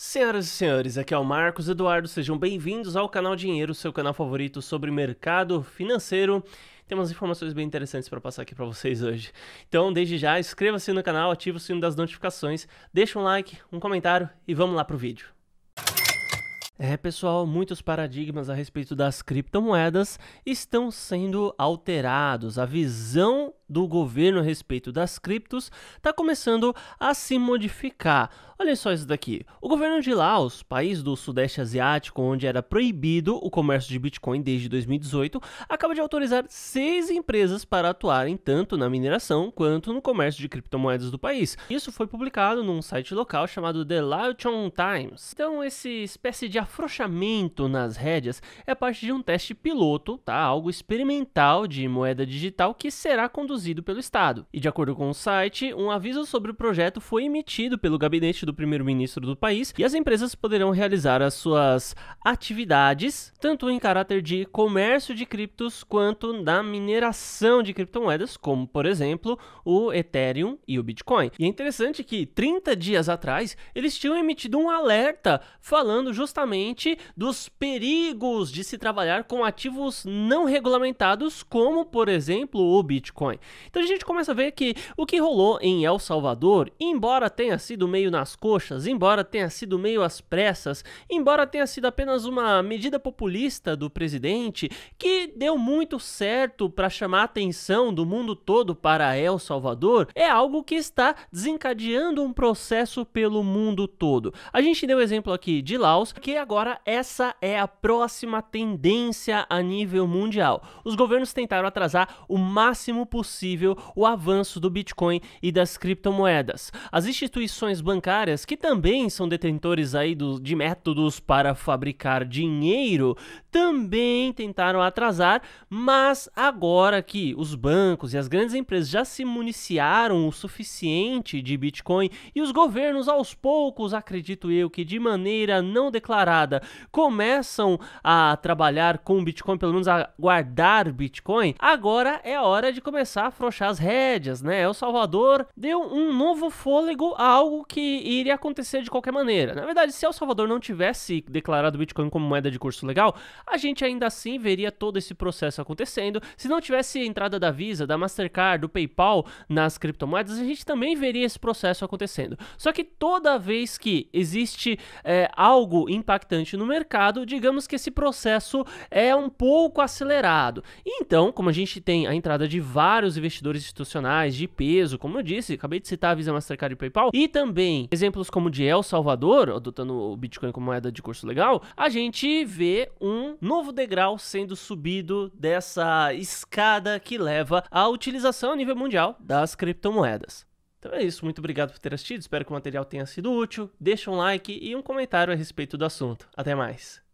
Senhoras e senhores, aqui é o Marcos Eduardo, sejam bem-vindos ao canal Dinheiro, seu canal favorito sobre mercado financeiro. Temos informações bem interessantes para passar aqui para vocês hoje. Então, desde já, inscreva-se no canal, ative o sino das notificações, deixa um like, um comentário e vamos lá para o vídeo. É, pessoal, muitos paradigmas a respeito das criptomoedas estão sendo alterados. A visão do governo a respeito das criptos está começando a se modificar. Olha só isso daqui. O governo de Laos, país do Sudeste Asiático, onde era proibido o comércio de Bitcoin desde 2018, acaba de autorizar seis empresas para atuarem tanto na mineração quanto no comércio de criptomoedas do país. Isso foi publicado num site local chamado The Laotian Times. Então, esse espécie de afrouxamento nas rédeas é parte de um teste piloto, tá? Algo experimental de moeda digital que será conduzido produzido pelo Estado. E de acordo com o site, um aviso sobre o projeto foi emitido pelo gabinete do primeiro-ministro do país e as empresas poderão realizar as suas atividades, tanto em caráter de comércio de criptos quanto na mineração de criptomoedas, como por exemplo o Ethereum e o Bitcoin. E é interessante que 30 dias atrás eles tinham emitido um alerta falando justamente dos perigos de se trabalhar com ativos não regulamentados, como por exemplo o Bitcoin. Então a gente começa a ver que o que rolou em El Salvador, embora tenha sido meio nas coxas, embora tenha sido meio às pressas, embora tenha sido apenas uma medida populista do presidente, que deu muito certo para chamar a atenção do mundo todo para El Salvador, é algo que está desencadeando um processo pelo mundo todo. A gente deu exemplo aqui de Laos, que agora essa é a próxima tendência a nível mundial. Os governos tentaram atrasar o máximo possível possível o avanço do Bitcoin e das criptomoedas. As instituições bancárias, que também são detentores aí do, de métodos para fabricar dinheiro, também tentaram atrasar, mas agora que os bancos e as grandes empresas já se municiaram o suficiente de Bitcoin e os governos aos poucos, acredito eu, que de maneira não declarada começam a trabalhar com Bitcoin, pelo menos a guardar Bitcoin, agora é hora de começar afrouxar as rédeas, né? El Salvador deu um novo fôlego a algo que iria acontecer de qualquer maneira. Na verdade, se El Salvador não tivesse declarado o Bitcoin como moeda de curso legal, a gente ainda assim veria todo esse processo acontecendo. Se não tivesse entrada da Visa, da Mastercard, do PayPal nas criptomoedas, a gente também veria esse processo acontecendo. Só que toda vez que existe é, algo impactante no mercado, digamos que esse processo é um pouco acelerado. Então, como a gente tem a entrada de vários investidores institucionais de peso, como eu disse, acabei de citar a Visa Mastercard e PayPal, e também exemplos como o de El Salvador, adotando o Bitcoin como moeda de curso legal, a gente vê um novo degrau sendo subido dessa escada que leva à utilização a nível mundial das criptomoedas. Então é isso, muito obrigado por ter assistido, espero que o material tenha sido útil. Deixa um like e um comentário a respeito do assunto. Até mais!